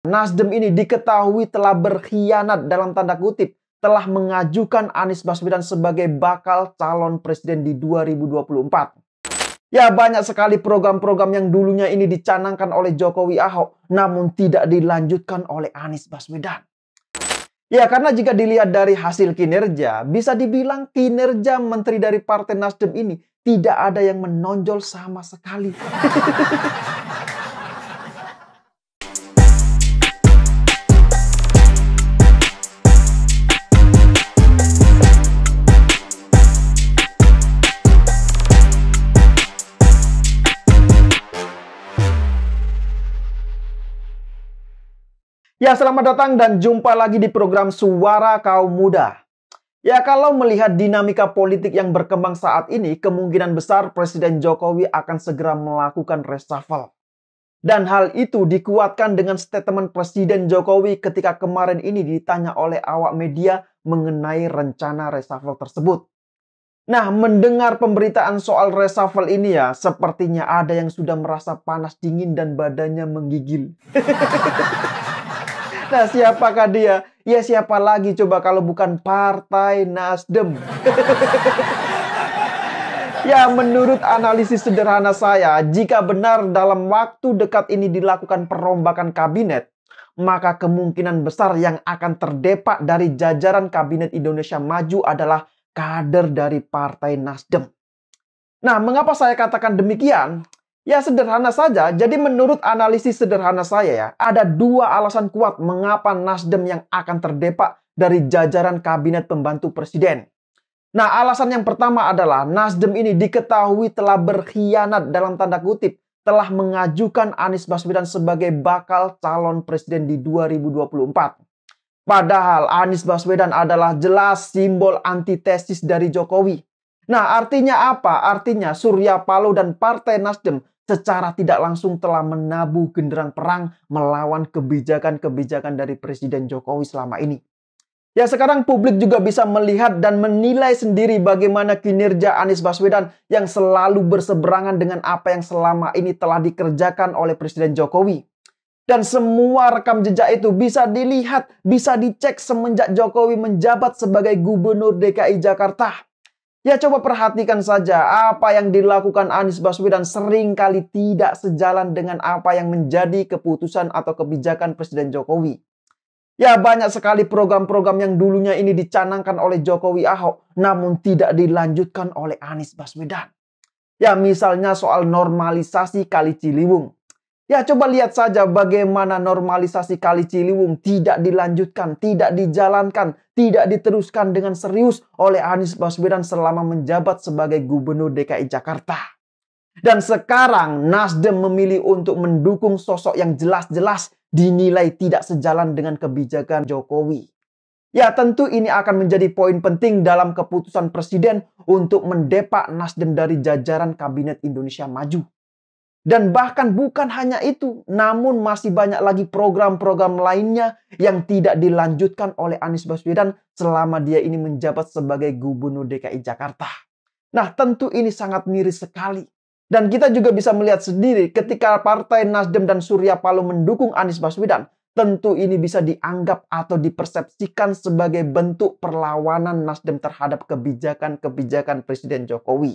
Nasdem ini diketahui telah berkhianat dalam tanda kutip, telah mengajukan Anies Baswedan sebagai bakal calon presiden di 2024. Ya banyak sekali program-program yang dulunya ini dicanangkan oleh Jokowi Ahok namun tidak dilanjutkan oleh Anies Baswedan. Ya karena jika dilihat dari hasil kinerja bisa dibilang kinerja menteri dari Partai Nasdem ini tidak ada yang menonjol sama sekali. Ya, selamat datang dan jumpa lagi di program Suara Kaum Muda. Ya, kalau melihat dinamika politik yang berkembang saat ini, kemungkinan besar Presiden Jokowi akan segera melakukan reshuffle. Dan hal itu dikuatkan dengan statement Presiden Jokowi ketika kemarin ini ditanya oleh awak media mengenai rencana reshuffle tersebut. Nah, mendengar pemberitaan soal reshuffle ini ya, sepertinya ada yang sudah merasa panas dingin dan badannya menggigil. Nah, siapakah dia? Ya siapa lagi coba kalau bukan Partai Nasdem. ya menurut analisis sederhana saya, jika benar dalam waktu dekat ini dilakukan perombakan kabinet, maka kemungkinan besar yang akan terdepak dari jajaran kabinet Indonesia Maju adalah kader dari Partai Nasdem. Nah, mengapa saya katakan demikian? Ya sederhana saja, jadi menurut analisis sederhana saya ya, ada dua alasan kuat mengapa Nasdem yang akan terdepak dari jajaran kabinet pembantu presiden. Nah alasan yang pertama adalah Nasdem ini diketahui telah berkhianat dalam tanda kutip, telah mengajukan Anies Baswedan sebagai bakal calon presiden di 2024. Padahal Anies Baswedan adalah jelas simbol antitesis dari Jokowi. Nah, artinya apa? Artinya Surya Paloh dan Partai Nasdem secara tidak langsung telah menabuh genderang perang melawan kebijakan-kebijakan dari Presiden Jokowi selama ini. Ya sekarang publik juga bisa melihat dan menilai sendiri bagaimana kinerja Anies Baswedan yang selalu berseberangan dengan apa yang selama ini telah dikerjakan oleh Presiden Jokowi. Dan semua rekam jejak itu bisa dilihat, bisa dicek semenjak Jokowi menjabat sebagai Gubernur DKI Jakarta. Ya coba perhatikan saja apa yang dilakukan Anies Baswedan seringkali tidak sejalan dengan apa yang menjadi keputusan atau kebijakan Presiden Jokowi. Ya banyak sekali program-program yang dulunya ini dicanangkan oleh Jokowi Ahok namun tidak dilanjutkan oleh Anies Baswedan. Ya misalnya soal normalisasi Kali Ciliwung. Ya coba lihat saja bagaimana normalisasi Kali Ciliwung tidak dilanjutkan, tidak dijalankan, tidak diteruskan dengan serius oleh Anies Baswedan selama menjabat sebagai Gubernur DKI Jakarta. Dan sekarang Nasdem memilih untuk mendukung sosok yang jelas-jelas dinilai tidak sejalan dengan kebijakan Jokowi. Ya tentu ini akan menjadi poin penting dalam keputusan Presiden untuk mendepak Nasdem dari jajaran Kabinet Indonesia Maju. Dan bahkan bukan hanya itu, namun masih banyak lagi program-program lainnya yang tidak dilanjutkan oleh Anies Baswedan selama dia ini menjabat sebagai Gubernur DKI Jakarta. Nah, tentu ini sangat miris sekali. Dan kita juga bisa melihat sendiri ketika Partai Nasdem dan Surya Paloh mendukung Anies Baswedan, tentu ini bisa dianggap atau dipersepsikan sebagai bentuk perlawanan Nasdem terhadap kebijakan-kebijakan Presiden Jokowi.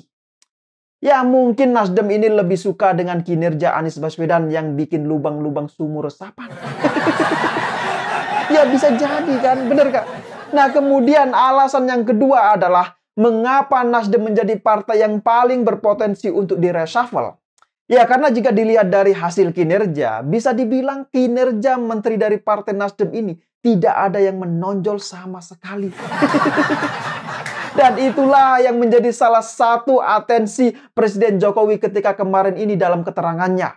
Ya mungkin Nasdem ini lebih suka dengan kinerja Anies Baswedan yang bikin lubang-lubang sumur resapan. ya bisa jadi kan, bener kan? Nah kemudian alasan yang kedua adalah mengapa Nasdem menjadi partai yang paling berpotensi untuk direshuffle. Ya karena jika dilihat dari hasil kinerja, bisa dibilang kinerja menteri dari partai Nasdem ini tidak ada yang menonjol sama sekali. Dan itulah yang menjadi salah satu atensi Presiden Jokowi ketika kemarin ini dalam keterangannya.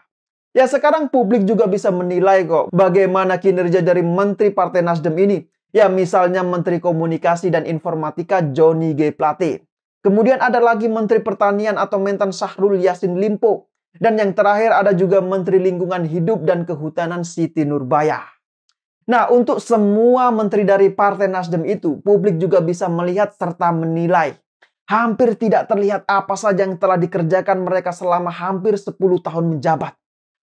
Ya sekarang publik juga bisa menilai kok bagaimana kinerja dari Menteri Partai Nasdem ini. Ya misalnya Menteri Komunikasi dan Informatika Joni G. Plate. Kemudian ada lagi Menteri Pertanian atau Mentan Sahrul Yasin Limpo. Dan yang terakhir ada juga Menteri Lingkungan Hidup dan Kehutanan Siti Nurbaya. Nah, untuk semua menteri dari Partai Nasdem itu, publik juga bisa melihat serta menilai. Hampir tidak terlihat apa saja yang telah dikerjakan mereka selama hampir 10 tahun menjabat.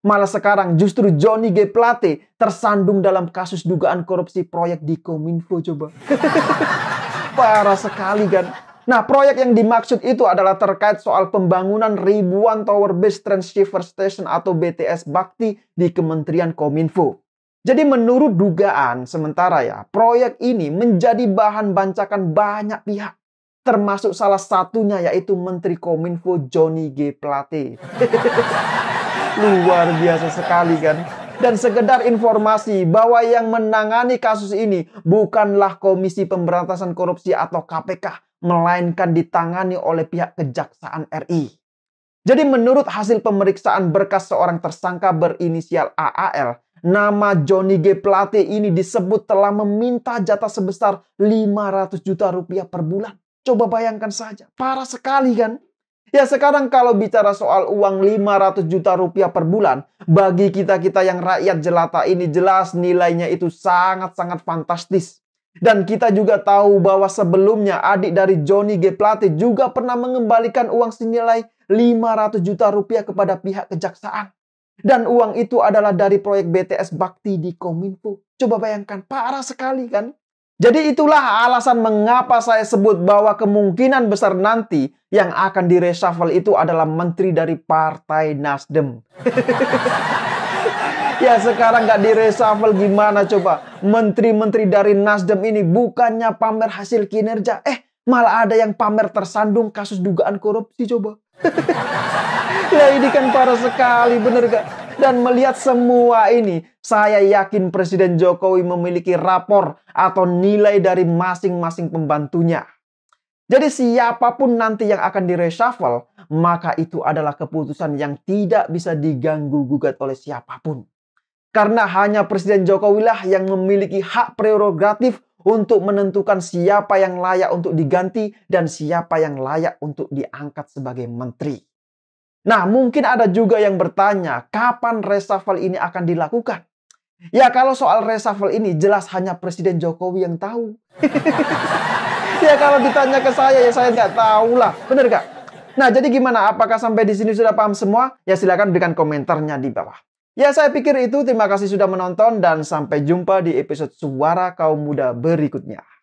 Malah sekarang justru Johnny G. Plate tersandung dalam kasus dugaan korupsi proyek di Kominfo coba. Parah sekali kan. Nah proyek yang dimaksud itu adalah terkait soal pembangunan ribuan tower base transceiver station atau BTS Bakti di Kementerian Kominfo. Jadi menurut dugaan sementara ya, proyek ini menjadi bahan bancakan banyak pihak. Termasuk salah satunya yaitu Menteri Kominfo Johnny G. Plate. Luar biasa sekali kan? Dan sekedar informasi bahwa yang menangani kasus ini bukanlah Komisi Pemberantasan Korupsi atau KPK, melainkan ditangani oleh pihak Kejaksaan RI. Jadi menurut hasil pemeriksaan berkas seorang tersangka berinisial AAL, Nama Johnny G. Plate ini disebut telah meminta jatah sebesar 500 juta rupiah per bulan. Coba bayangkan saja, parah sekali kan? Ya sekarang kalau bicara soal uang 500 juta rupiah per bulan, bagi kita-kita yang rakyat jelata ini jelas nilainya itu sangat-sangat fantastis. Dan kita juga tahu bahwa sebelumnya adik dari Johnny G. Plate juga pernah mengembalikan uang senilai 500 juta rupiah kepada pihak kejaksaan. Dan uang itu adalah dari proyek BTS Bakti di Kominfo. Coba bayangkan, parah sekali kan? Jadi itulah alasan mengapa saya sebut bahwa kemungkinan besar nanti yang akan direshuffle itu adalah menteri dari partai Nasdem. ya sekarang nggak direshuffle gimana coba? Menteri-menteri dari Nasdem ini bukannya pamer hasil kinerja. Eh malah ada yang pamer tersandung kasus dugaan korupsi coba. ya ini kan parah sekali bener gak? Dan melihat semua ini, saya yakin Presiden Jokowi memiliki rapor atau nilai dari masing-masing pembantunya. Jadi siapapun nanti yang akan direshuffle, maka itu adalah keputusan yang tidak bisa diganggu gugat oleh siapapun. Karena hanya Presiden Jokowi lah yang memiliki hak prerogatif untuk menentukan siapa yang layak untuk diganti dan siapa yang layak untuk diangkat sebagai menteri. Nah, mungkin ada juga yang bertanya, kapan reshuffle ini akan dilakukan? Ya, kalau soal reshuffle ini jelas hanya Presiden Jokowi yang tahu. ya, kalau ditanya ke saya, ya saya nggak tahu lah. Bener nggak? Nah, jadi gimana? Apakah sampai di sini sudah paham semua? Ya, silakan berikan komentarnya di bawah. Ya, saya pikir itu. Terima kasih sudah menonton dan sampai jumpa di episode Suara Kaum Muda berikutnya.